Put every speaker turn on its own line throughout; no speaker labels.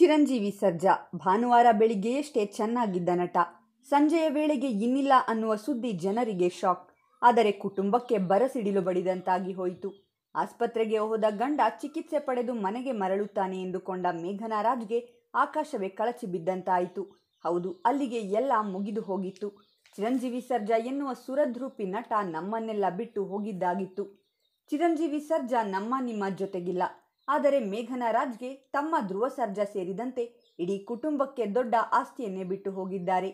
ಚಿರಂಜೀವಿ ಸರ್ಜಾ ಭಾನುವಾರ ಬೆಳಿಗ್ಗೆಯಷ್ಟೇ ಚೆನ್ನಾಗಿದ್ದ ನಟ ಸಂಜೆಯ ವೇಳೆಗೆ ಇನ್ನಿಲ್ಲ ಅನ್ನುವ ಸುದ್ದಿ ಜನರಿಗೆ ಶಾಕ್ ಆದರೆ ಕುಟುಂಬಕ್ಕೆ ಬರಸಿಡಿಲು ಬಡಿದಂತಾಗಿ ಹೋಯಿತು ಆಸ್ಪತ್ರೆಗೆ ಹೋದ ಗಂಡ ಚಿಕಿತ್ಸೆ ಪಡೆದು ಮನೆಗೆ ಮರಳುತ್ತಾನೆ ಎಂದುಕೊಂಡ ಮೇಘನಾ ರಾಜ್ಗೆ ಆಕಾಶವೇ ಕಳಚಿ ಬಿದ್ದಂತಾಯಿತು ಹೌದು ಅಲ್ಲಿಗೆ ಎಲ್ಲ ಮುಗಿದು ಹೋಗಿತ್ತು ಚಿರಂಜೀವಿ ಸರ್ಜಾ ಎನ್ನುವ ಸುರದ್ರೂಪಿ ನಟ ನಮ್ಮನ್ನೆಲ್ಲ ಬಿಟ್ಟು ಹೋಗಿದ್ದಾಗಿತ್ತು ಚಿರಂಜೀವಿ ಸರ್ಜಾ ನಮ್ಮ ನಿಮ್ಮ ಜೊತೆಗಿಲ್ಲ ಆದರೆ ಮೇಘನಾ ರಾಜ್ಗೆ ತಮ್ಮ ಧ್ರುವ ಸರ್ಜಾ ಸೇರಿದಂತೆ ಇಡೀ ಕುಟುಂಬಕ್ಕೆ ದೊಡ್ಡ ಆಸ್ತಿಯನ್ನೇ ಬಿಟ್ಟು ಹೋಗಿದ್ದಾರೆ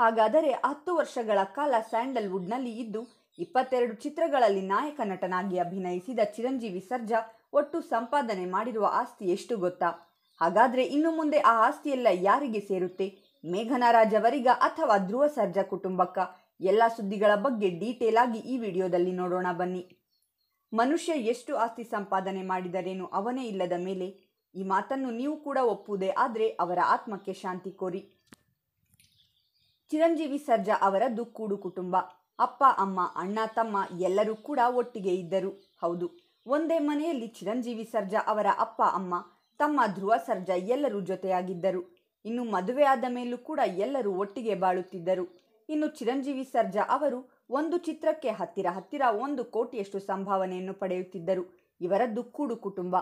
ಹಾಗಾದರೆ ಹತ್ತು ವರ್ಷಗಳ ಕಾಲ ಸ್ಯಾಂಡಲ್ವುಡ್ನಲ್ಲಿ ಇದ್ದು ಇಪ್ಪತ್ತೆರಡು ಚಿತ್ರಗಳಲ್ಲಿ ನಾಯಕ ನಟನಾಗಿ ಅಭಿನಯಿಸಿದ ಚಿರಂಜೀವಿ ಸರ್ಜಾ ಒಟ್ಟು ಸಂಪಾದನೆ ಮಾಡಿರುವ ಆಸ್ತಿ ಎಷ್ಟು ಗೊತ್ತಾ ಹಾಗಾದರೆ ಇನ್ನು ಮುಂದೆ ಆ ಆಸ್ತಿಯೆಲ್ಲ ಯಾರಿಗೆ ಸೇರುತ್ತೆ ಮೇಘನಾರಾಜ್ ಅವರಿಗ ಅಥವಾ ಧ್ರುವ ಸರ್ಜಾ ಕುಟುಂಬಕ್ಕ ಎಲ್ಲ ಸುದ್ದಿಗಳ ಬಗ್ಗೆ ಡೀಟೇಲ್ ಆಗಿ ಈ ವಿಡಿಯೋದಲ್ಲಿ ನೋಡೋಣ ಬನ್ನಿ ಮನುಷ್ಯ ಎಷ್ಟು ಆಸ್ತಿ ಸಂಪಾದನೆ ಮಾಡಿದರೇನು ಅವನೇ ಇಲ್ಲದ ಮೇಲೆ ಈ ಮಾತನ್ನು ನೀವು ಕೂಡ ಒಪ್ಪುವುದೇ ಆದರೆ ಅವರ ಆತ್ಮಕ್ಕೆ ಶಾಂತಿ ಕೋರಿ ಚಿರಂಜೀವಿ ಸರ್ಜಾ ಅವರದ್ದು ಕೂಡು ಕುಟುಂಬ ಅಪ್ಪ ಅಮ್ಮ ಅಣ್ಣ ತಮ್ಮ ಎಲ್ಲರೂ ಕೂಡ ಒಟ್ಟಿಗೆ ಇದ್ದರು ಹೌದು ಒಂದೇ ಮನೆಯಲ್ಲಿ ಚಿರಂಜೀವಿ ಸರ್ಜಾ ಅವರ ಅಪ್ಪ ಅಮ್ಮ ತಮ್ಮ ಧ್ರುವ ಸರ್ಜಾ ಎಲ್ಲರೂ ಜೊತೆಯಾಗಿದ್ದರು ಇನ್ನು ಮದುವೆ ಆದ ಮೇಲೂ ಕೂಡ ಎಲ್ಲರೂ ಒಟ್ಟಿಗೆ ಬಾಳುತ್ತಿದ್ದರು ಇನ್ನು ಚಿರಂಜೀವಿ ಸರ್ಜಾ ಅವರು ಒಂದು ಚಿತ್ರಕ್ಕೆ ಹತ್ತಿರ ಹತ್ತಿರ ಒಂದು ಕೋಟಿಯಷ್ಟು ಸಂಭಾವನೆಯನ್ನು ಪಡೆಯುತ್ತಿದ್ದರು ಇವರದ್ದು ಕೂಡು ಕುಟುಂಬ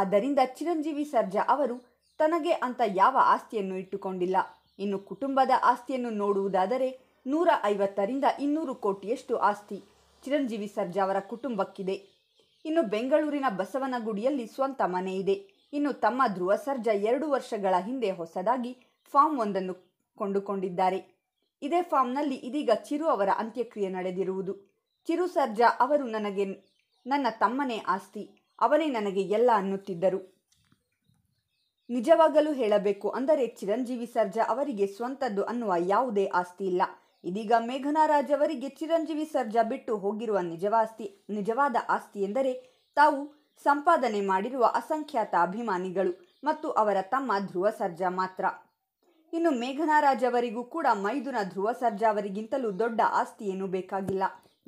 ಆದ್ದರಿಂದ ಚಿರಂಜೀವಿ ಸರ್ಜಾ ಅವರು ತನಗೆ ಅಂತ ಯಾವ ಆಸ್ತಿಯನ್ನು ಇಟ್ಟುಕೊಂಡಿಲ್ಲ ಇನ್ನು ಕುಟುಂಬದ ಆಸ್ತಿಯನ್ನು ನೋಡುವುದಾದರೆ ನೂರ ಐವತ್ತರಿಂದ ಇನ್ನೂರು ಕೋಟಿಯಷ್ಟು ಆಸ್ತಿ ಚಿರಂಜೀವಿ ಸರ್ಜಾ ಅವರ ಕುಟುಂಬಕ್ಕಿದೆ ಇನ್ನು ಬೆಂಗಳೂರಿನ ಬಸವನಗುಡಿಯಲ್ಲಿ ಸ್ವಂತ ಮನೆ ಇದೆ ಇನ್ನು ತಮ್ಮ ಧ್ರುವ ಸರ್ಜಾ ಎರಡು ವರ್ಷಗಳ ಹಿಂದೆ ಹೊಸದಾಗಿ ಫಾರ್ಮ್ ಒಂದನ್ನು ಕೊಂಡುಕೊಂಡಿದ್ದಾರೆ ಇದೇ ಫಾರ್ಮ್ನಲ್ಲಿ ಇದೀಗ ಚಿರು ಅವರ ಅಂತ್ಯಕ್ರಿಯೆ ನಡೆದಿರುವುದು ಚಿರು ಸರ್ಜಾ ಅವರು ನನಗೆ ನನ್ನ ತಮ್ಮನೇ ಆಸ್ತಿ ಅವನೇ ನನಗೆ ಎಲ್ಲ ಅನ್ನುತ್ತಿದ್ದರು ನಿಜವಾಗಲೂ ಹೇಳಬೇಕು ಅಂದರೆ ಚಿರಂಜೀವಿ ಸರ್ಜಾ ಅವರಿಗೆ ಸ್ವಂತದ್ದು ಅನ್ನುವ ಯಾವುದೇ ಆಸ್ತಿ ಇಲ್ಲ ಇದೀಗ ಮೇಘನಾರಾಜ್ ಅವರಿಗೆ ಚಿರಂಜೀವಿ ಸರ್ಜಾ ಬಿಟ್ಟು ಹೋಗಿರುವ ನಿಜವಾಸ್ತಿ ನಿಜವಾದ ಆಸ್ತಿ ಎಂದರೆ ತಾವು ಸಂಪಾದನೆ ಮಾಡಿರುವ ಅಸಂಖ್ಯಾತ ಅಭಿಮಾನಿಗಳು ಮತ್ತು ಅವರ ತಮ್ಮ ಧ್ರುವ ಸರ್ಜಾ ಮಾತ್ರ ಇನ್ನು ಮೇಘನಾರಾಜ್ ಅವರಿಗೂ ಕೂಡ ಮೈದುನ ಧ್ರುವ ಸರ್ಜಾ ಅವರಿಗಿಂತಲೂ ದೊಡ್ಡ ಆಸ್ತಿ ಏನೂ ಬೇಕಾಗಿಲ್ಲ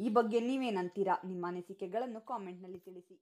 ಈ ಬಗ್ಗೆ ನೀವೇನಂತೀರಾ ನಿಮ್ಮ ಅನಿಸಿಕೆಗಳನ್ನು ಕಾಮೆಂಟ್ನಲ್ಲಿ ತಿಳಿಸಿ